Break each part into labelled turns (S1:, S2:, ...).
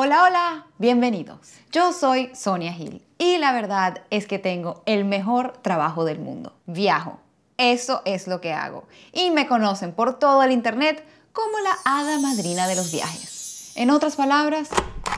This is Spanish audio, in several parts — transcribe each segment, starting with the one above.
S1: Hola, hola, bienvenidos. Yo soy Sonia Gil y la verdad es que tengo el mejor trabajo del mundo. Viajo. Eso es lo que hago. Y me conocen por todo el Internet como la hada madrina de los viajes. En otras palabras,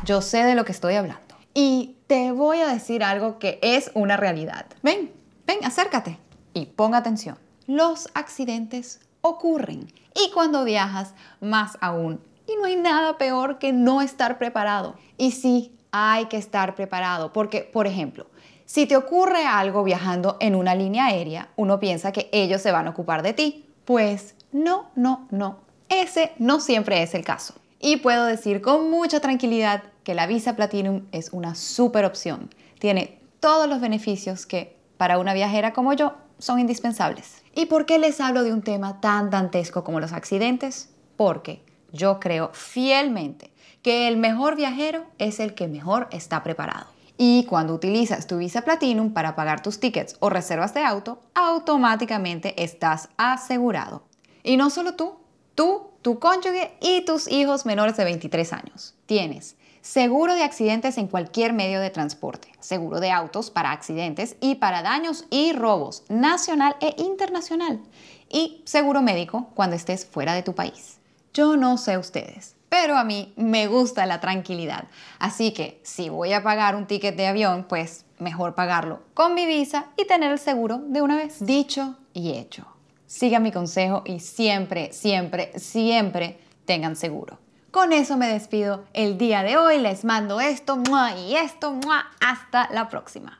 S1: yo sé de lo que estoy hablando. Y te voy a decir algo que es una realidad. Ven, ven, acércate y ponga atención. Los accidentes ocurren y cuando viajas, más aún y no hay nada peor que no estar preparado. Y sí, hay que estar preparado, porque, por ejemplo, si te ocurre algo viajando en una línea aérea, uno piensa que ellos se van a ocupar de ti. Pues no, no, no. Ese no siempre es el caso. Y puedo decir con mucha tranquilidad que la visa Platinum es una super opción. Tiene todos los beneficios que para una viajera como yo son indispensables. ¿Y por qué les hablo de un tema tan dantesco como los accidentes? Porque yo creo fielmente que el mejor viajero es el que mejor está preparado. Y cuando utilizas tu Visa Platinum para pagar tus tickets o reservas de auto, automáticamente estás asegurado. Y no solo tú, tú, tu cónyuge y tus hijos menores de 23 años. Tienes seguro de accidentes en cualquier medio de transporte, seguro de autos para accidentes y para daños y robos, nacional e internacional, y seguro médico cuando estés fuera de tu país. Yo no sé ustedes, pero a mí me gusta la tranquilidad. Así que si voy a pagar un ticket de avión, pues mejor pagarlo con mi visa y tener el seguro de una vez. Dicho y hecho. Sigan mi consejo y siempre, siempre, siempre tengan seguro. Con eso me despido el día de hoy. Les mando esto y esto. Hasta la próxima.